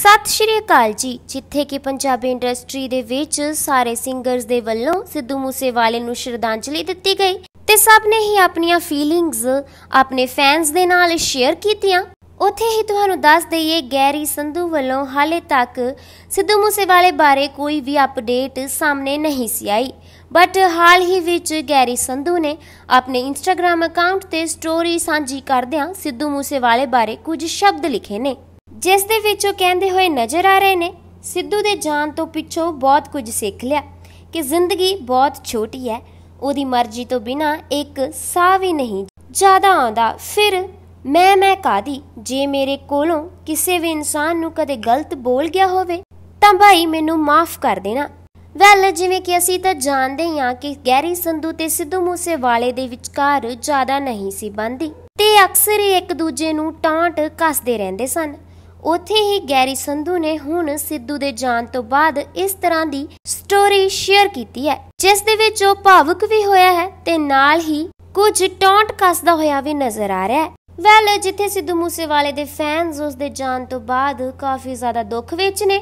ਸਤਿ ਸ਼੍ਰੀ ਅਕਾਲ ਜੀ ਜਿੱਥੇ ਕਿ ਪੰਜਾਬੀ ਇੰਡਸਟਰੀ ਦੇ ਵਿੱਚ ਸਾਰੇ ਸਿੰਗਰਸ ਦੇ ਵੱਲੋਂ ਸਿੱਧੂ ਮੂਸੇਵਾਲੇ ਨੂੰ ਸ਼ਰਧਾਂਜਲੀ ਦਿੱਤੀ ਗਈ ਤੇ ਸਭ ਨੇ ਹੀ ਆਪਣੀਆਂ ਫੀਲਿੰਗਸ ਆਪਣੇ ਫੈਨਸ ਦੇ ਨਾਲ ਸ਼ੇਅਰ ਕੀਤੀਆਂ ਉਥੇ ਹੀ ਤੁਹਾਨੂੰ ਦੱਸ ਦਈਏ ਗੈਰੀ ਸੰਧੂ ਵੱਲੋਂ ਹਾਲੇ ਤੱਕ ਸਿੱਧੂ ਮੂਸੇਵਾਲੇ ਬਾਰੇ ਕੋਈ ਵੀ ਅਪਡੇਟ ਸਾਹਮਣੇ ਨਹੀਂ ਸੀ ਆਈ ਬਟ ਹਾਲ ਹੀ ਵਿੱਚ ਗੈਰੀ ਸੰਧੂ ਨੇ ਆਪਣੇ ਇੰਸਟਾਗ੍ਰam ਅਕਾਊਂਟ ਤੇ ਸਟੋਰੀ ਸਾਂਝੀ ਕਰਦਿਆਂ ਸਿੱਧੂ ਮੂਸੇਵਾਲੇ ਬਾਰੇ ਕੁਝ ਸ਼ਬਦ ਲਿਖੇ ਨੇ ਜਿਸ ਦੇ ਵਿੱਚ ਉਹ ਕਹਿੰਦੇ ਹੋਏ ਨਜ਼ਰ ਆ ਰਹੇ ਨੇ ਸਿੱਧੂ ਦੇ ਜਾਣ ਤੋਂ ਪਿੱਛੋਂ ਬਹੁਤ ਕੁਝ ਸਿੱਖ ਲਿਆ ਕਿ ਜ਼ਿੰਦਗੀ ਬਹੁਤ ਛੋਟੀ ਹੈ ਉਹਦੀ ਮਰਜ਼ੀ ਤੋਂ ਬਿਨਾ ਇੱਕ ਸਾਹ ਵੀ ਨਹੀਂ ਜ਼ਿਆਦਾ ਆਉਂਦਾ ਫਿਰ ਮੈਂ ਮੈਂ ਕਾਦੀ ਜੇ ਮੇਰੇ ਕੋਲੋਂ ਕਿਸੇ ਵੀ ਇਨਸਾਨ ਨੂੰ ਕਦੇ ਗਲਤ ਬੋਲ ਗਿਆ ਹੋਵੇ ਤਾਂ ਭਾਈ ਮੈਨੂੰ ਮਾਫ ਕਰ ਦੇਣਾ ਵੈਲ ਜਿਵੇਂ ਕਿ ਅਸੀਂ ਤਾਂ ਜਾਣਦੇ ਹਾਂ ਕਿ ਗੈਰੀ ਸੰਧੂ ਤੇ ਸਿੱਧੂ ਮੂਸੇਵਾਲੇ ਦੇ ਵਿਚਕਾਰ ਜ਼ਿਆਦਾ ਨਹੀਂ ਸੀ ਬੰਦੀ ਤੇ ਅਕਸਰ ਹੀ ਇੱਕ ਦੂਜੇ ਨੂੰ ਟਾਂਟ ਕੱਸਦੇ ਰਹਿੰਦੇ ਸਨ ਉੱਥੇ ਹੀ ਗੈਰੀ ਸੰਧੂ ਨੇ ਹੁਣ ਸਿੱਧੂ ਦੇ ਜਾਣ ਤੋਂ ਬਾਅਦ ਇਸ ਤਰ੍ਹਾਂ ਦੀ ਸਟੋਰੀ ਸ਼ੇਅਰ ਕੀਤੀ ਹੈ ਜਿਸ ਦੇ ਵਿੱਚ ਉਹ ਭਾਵੁਕ ਵੀ ਹੋਇਆ ਹੈ ਤੇ ਨਾਲ ਹੀ ਕੁਝ ਟੌਂਟ ਕੱਸਦਾ ਹੋਇਆ ਵੀ ਨਜ਼ਰ ਆ ਰਿਹਾ ਹੈ ਵੈਲ ਜਿੱਥੇ ਸਿੱਧੂ ਮੂਸੇਵਾਲੇ ਦੇ ਫੈਨਸ ਉਸ ਦੇ ਜਾਣ ਤੋਂ ਬਾਅਦ ਕਾਫੀ ਜ਼ਿਆਦਾ ਦੁੱਖ ਵਿੱਚ ਨੇ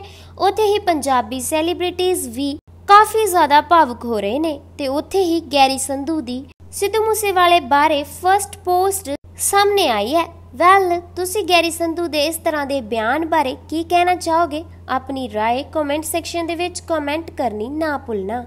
ਉੱਥੇ ਹੀ ਪੰਜਾਬੀ ਸੈਲੀਬ੍ਰਿਟੀਜ਼ ਵੀ ਕਾਫੀ ਜ਼ਿਆਦਾ ਭਾਵੁਕ ਹੋ ਰਹੇ ਨੇ ਤੇ ਉੱਥੇ ਹੀ ਗੈਰੀ ਸੰਧੂ ਦੀ ਸਿੱਧੂ ਮੂਸੇਵਾਲੇ ਬਾਰੇ ਫਰਸਟ ਪੋਸਟ ਸਾਹਮਣੇ ਆਈ ਹੈ ਵੈਲ ਤੁਸੀਂ ਗੈਰੀ ਸੰਧੂ ਦੇ ਇਸ ਤਰ੍ਹਾਂ ਦੇ ਬਿਆਨ ਬਾਰੇ ਕੀ ਕਹਿਣਾ ਚਾਹੋਗੇ ਆਪਣੀ ਰਾਏ ਕਮੈਂਟ ਸੈਕਸ਼ਨ ਦੇ ਵਿੱਚ ਕਮੈਂਟ ਕਰਨੀ ਨਾ ਭੁੱਲਣਾ